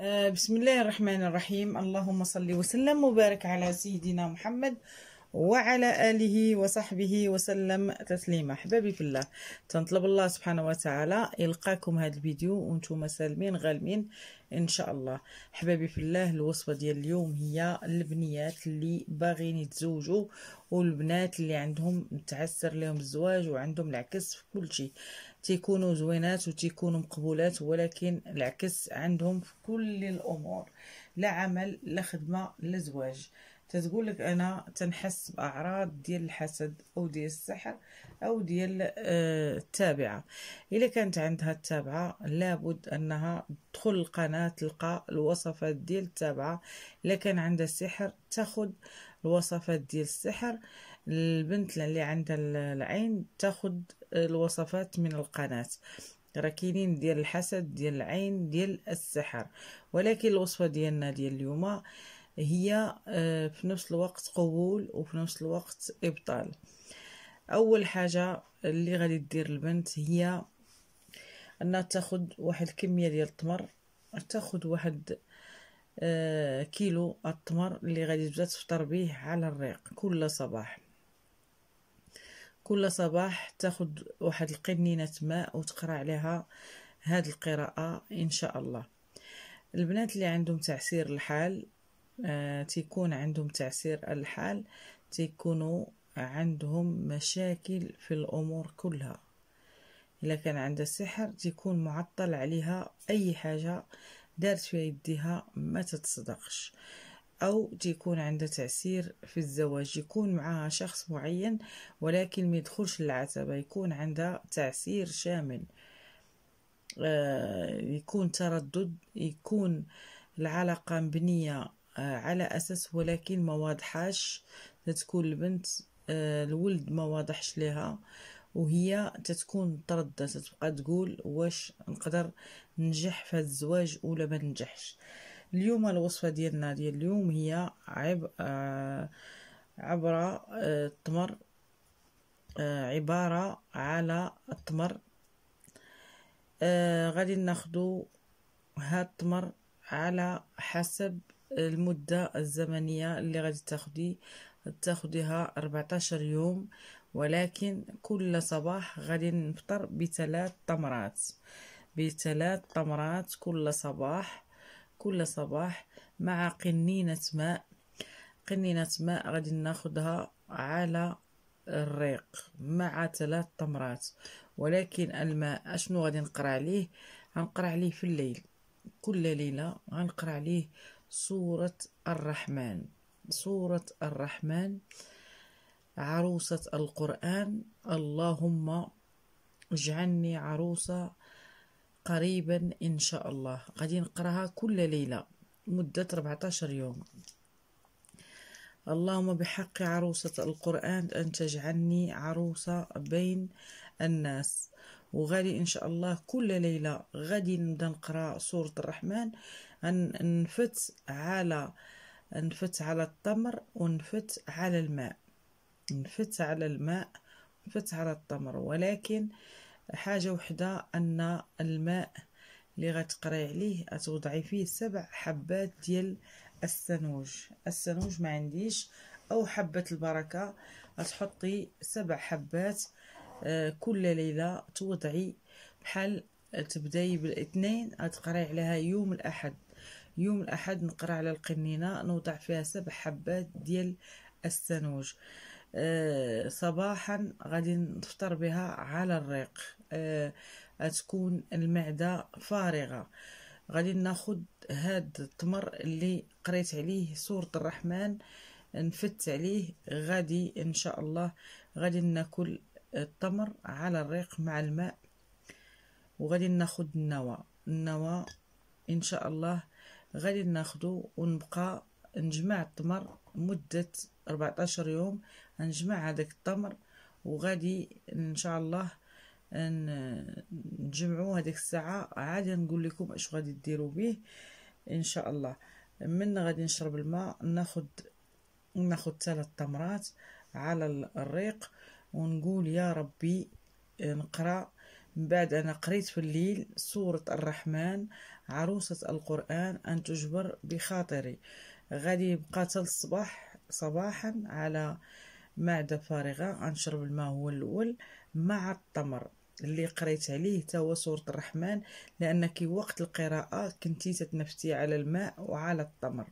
آه، بسم الله الرحمن الرحيم اللهم صل وسلم وبارك على سيدنا محمد وعلى آله وصحبه وسلم تسليما احبابي في الله تنطلب الله سبحانه وتعالى يلقاكم هذا الفيديو وانتم سالمين غالمين ان شاء الله احبابي في الله الوصفه ديال اليوم هي البنيات اللي باغيين يتزوجوا والبنات اللي عندهم متعسر لهم الزواج وعندهم العكس في كل شيء تيكونوا زوينات وتيكونوا مقبولات ولكن العكس عندهم في كل الامور لا عمل لا خدمه لا زواج تتقول لك انا تنحس باعراض ديال الحسد او ديال السحر او ديال آه، التابعه الا كانت عندها التابعه لابد انها تدخل القناه تلقى الوصفات ديال التابعه الا كان عندها السحر تاخذ الوصفات ديال السحر آه البنت اللي عندها العين تاخد الوصفات من القناة راه ديال الحسد ديال العين ديال السحر ولكن الوصفه ديالنا ديال اليوم هي آه، في نفس الوقت قبول وفي نفس الوقت ابطال اول حاجه اللي غادي دير البنت هي انها تاخد واحد الكميه ديال التمر تاخد واحد آه، كيلو التمر اللي غادي تبدا تفطر به على الريق كل صباح كل صباح تاخد واحد القنينة ماء وتقرا عليها هاد القراءة إن شاء الله البنات اللي عندهم تعسير الحال آه تيكون عندهم تعسير الحال تيكونوا عندهم مشاكل في الأمور كلها إلا كان عندها السحر تيكون معطل عليها أي حاجة دارت في يديها ما تتصدقش آه أو تيكون عندها تعسير في الزواج يكون معها شخص معين ولكن ما يدخلش العتبة يكون عندها تعسير شامل آه، يكون تردد يكون العلاقة مبنية آه، على أساس ولكن ما واضحاش تكون البنت آه، الولد ما واضحش لها وهي تتكون تردد تبقى تقول واش نقدر ننجح في الزواج ولا ما ننجحش اليوم الوصفة ديالنا ديال اليوم هي عب... آه، عبر آه، التمر آه، عبارة على التمر غادي ناخدو هاد التمر على حسب المدة الزمنية اللي غادي تاخدي تاخديها 14 يوم ولكن كل صباح غادي نفطر بثلاث تمرات بثلاث تمرات كل صباح كل صباح مع قنينة ماء قنينة ماء غادي ناخدها على الريق مع ثلاث تمرات ولكن الماء اشنو غادي نقرا عليه غنقرا عليه في الليل كل ليله غنقرا عليه سوره الرحمن سوره الرحمن عروسه القران اللهم اجعلني عروسه قريبا إن شاء الله غادي نقراها كل ليلة مدة 14 يوم اللهم بحق عروسة القرآن أن تجعلني عروسة بين الناس وغادي إن شاء الله كل ليلة غادي نبدا نقرا سورة الرحمن أن نفت على نفت على التمر ونفت على الماء نفت على الماء نفت على التمر ولكن آه حاجة وحدة أن الماء اللي غتقري عليه غتوضعي فيه سبع حبات ديال السنوج السنوج ما عنديش او حبه البركه غتحطي سبع حبات آه، كل ليله توضعي بحال تبداي بالاثنين غتقراي عليها يوم الاحد يوم الاحد نقرا على القنينه نوضع فيها سبع حبات ديال السنوج آه، صباحا غادي نفطر بها على الريق آه، تكون المعدة فارغة غادي ناخد هاد التمر اللي قريت عليه سورة الرحمن نفت عليه غادي ان شاء الله غادي ناكل التمر على الريق مع الماء وغادي ناخد النوى النوى ان شاء الله غادي ناخدو ونبقى نجمع التمر مدة 14 يوم هنجمع هذاك التمر وغادي ان شاء الله نجمعوه هذيك الساعه عادي نقول لكم اش غادي ديروا به ان شاء الله من غادي نشرب الماء ناخد ناخد ثلاث تمرات على الريق ونقول يا ربي نقرا من بعد انا قريت في الليل سوره الرحمن عروسه القران ان تجبر بخاطري غادي يبقى الصباح صباحا على معدة فارغة غنشرب الماء هو الأول مع التمر اللي قريت عليه حتى هو سورة الرحمن لأنك وقت القراءة كنتي تتنفتي على الماء وعلى التمر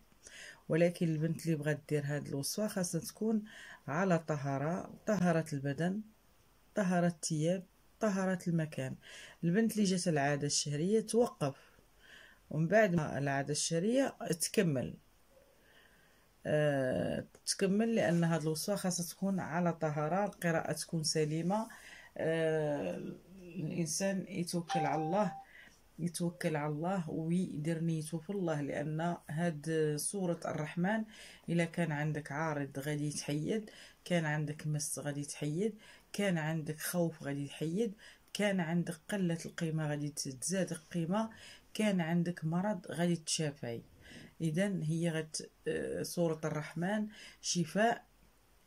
ولكن البنت اللي بغات دير هاد الوصفة خاصها تكون على طهارة طهارة البدن طهارة الثياب طهارة المكان البنت اللي جات العادة الشهرية توقف ومن بعد ما العادة الشهرية تكمل آه، تكمل لان هاد الوصفه خاصها تكون على طهاره القراءه تكون سليمه آه، الانسان يتوكل على الله يتوكل على الله ويدير نيته في الله لان هاد سوره الرحمن الا كان عندك عارض غادي يتحيد كان عندك مس غادي يتحيد كان عندك خوف غادي يتحيد كان عندك قله القيمه غادي تزاد القيمه كان عندك مرض غادي تشافي اذا هي غت سوره آه، الرحمن شفاء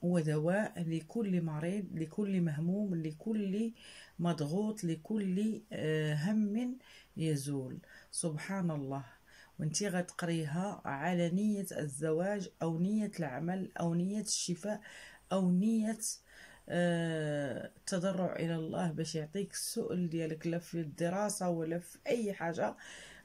ودواء لكل مريض لكل مهموم لكل مضغوط لكل آه، هم يزول سبحان الله وانت غتقريها على نية الزواج أو نية العمل أو نية الشفاء أو نية آه، التضرع إلى الله باش يعطيك السؤل ديالك لا في الدراسة ولا في أي حاجة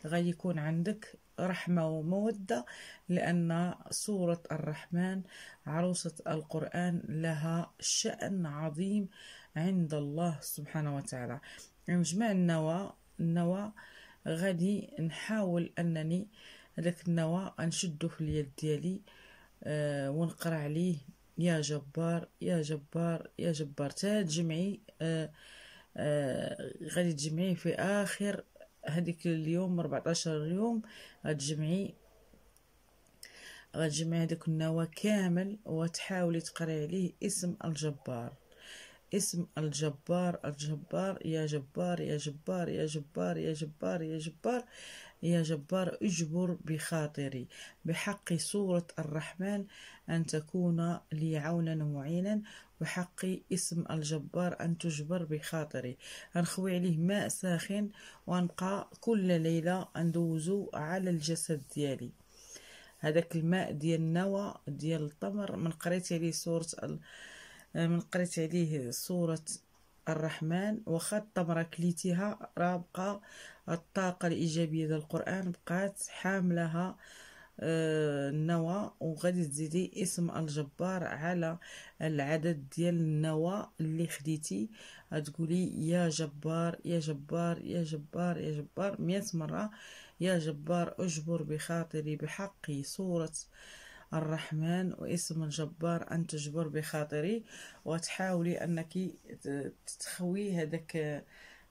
غيكون عندك رحمة ومودة لأن سورة الرحمن عروسة القرآن لها شأن عظيم عند الله سبحانه وتعالى يعني مجمع النوى النوى غادي نحاول أنني هذاك النوى نشده في اليد ديالي أه ونقرا عليه يا جبار يا جبار يا جبار تجمعي أه أه غادي تجمعيه في آخر هذيك اليوم 14 يوم غتجمعي غتجمعي هذاك النوى كامل وتحاولي تقري عليه اسم الجبار اسم الجبار الجبار يا جبار يا جبار يا جبار يا جبار يا جبار يا جبار اجبر بخاطري بحق سورة الرحمن أن تكون لي عونا معينا بحق اسم الجبار أن تجبر بخاطري أنخوي عليه ماء ساخن وأنقى كل ليلة ندوزو على الجسد ديالي هذاك الماء ديال النوى ديال التمر من قريت عليه سورة ال... آه، من قريت عليه سورة الرحمن وخا التمرة كليتها راه بقى الطاقة الإيجابية ديال القرآن بقات حاملها النوى آه، وغادي تزيدي اسم الجبار على العدد ديال النوى اللي خديتي تقولي يا جبار يا جبار يا جبار يا جبار مئة مرة يا جبار اجبر بخاطري بحقي سورة آه الرحمن واسم الجبار أن تجبر بخاطري وتحاولي أنك تخوي هذاك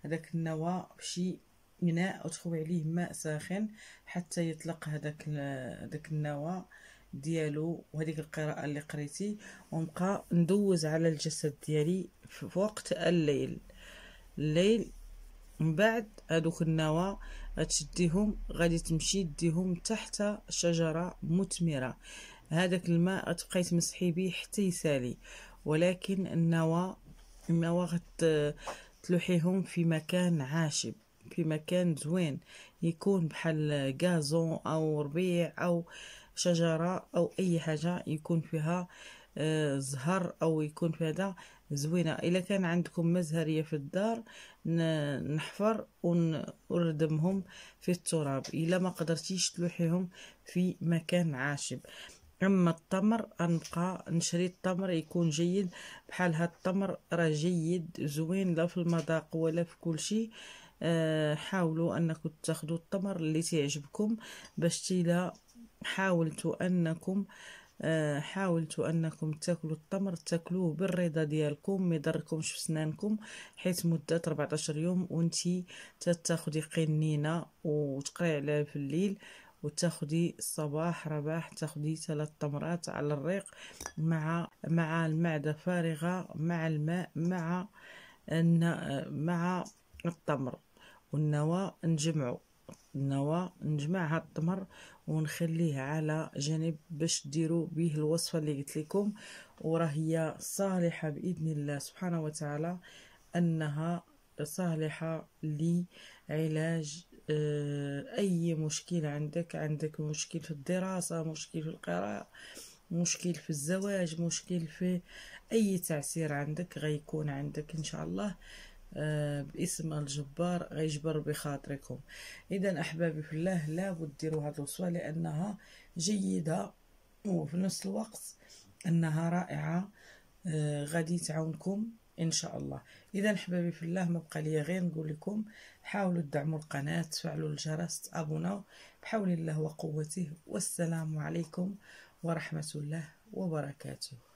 هذاك النوى بشي إناء وتخوي عليه ماء ساخن حتى يطلق هذاك هذاك النوى ديالو وهذيك القراءة اللي قريتي ونبقى ندوز على الجسد ديالي في وقت الليل الليل من بعد هذوك النوى غتشديهم غادي تمشي ديهم تحت شجره مثمره هذاك الماء غتبقاي تمسحي به حتى يسالي ولكن النوى النوى غت تلوحيهم في مكان عاشب في مكان زوين يكون بحال غازون او ربيع او شجره او اي حاجه يكون فيها آه، زهر او يكون فيها زوينه الا كان عندكم مزهريه في الدار نحفر ونردمهم في التراب الا ما قدرتيش تلوحيهم في مكان عاشب اما التمر أنبقى نشري التمر يكون جيد بحال هاد التمر راه جيد زوين لا في المذاق ولا في كل شيء أه حاولوا انكم تاخذوا التمر اللي تعجبكم باش تيلا حاولتوا انكم آه آه، حاولتوا انكم تاكلوا التمر تاكلوه بالرضا ديالكم ما يضركمش في سنانكم حيت مده 14 يوم وانتي تاخدي قنينه وتقري عليها في الليل وتاخدي الصباح رباح تاخدي ثلاث تمرات على الريق مع مع المعده فارغه مع الماء مع مع التمر والنوى نجمعوا النوى نجمع هاد التمر ونخليه على جانب باش ديروا به الوصفه اللي قلت لكم وراه هي صالحه باذن الله سبحانه وتعالى انها صالحه لعلاج آه، اي مشكل عندك عندك مشكل في الدراسه مشكل في القراءه مشكل في الزواج مشكل في اي تعسير عندك غيكون عندك ان شاء الله باسم الجبار غيجبر بخاطركم اذا احبابي في الله لابد ديروا هذه الوصفه لانها جيده وفي نفس الوقت انها رائعه آه، غادي تعاونكم ان شاء الله اذا احبابي في الله ما بقى لي غير نقول لكم حاولوا تدعموا القناه تفعلوا الجرس تابوناو بحول الله وقوته والسلام عليكم ورحمه الله وبركاته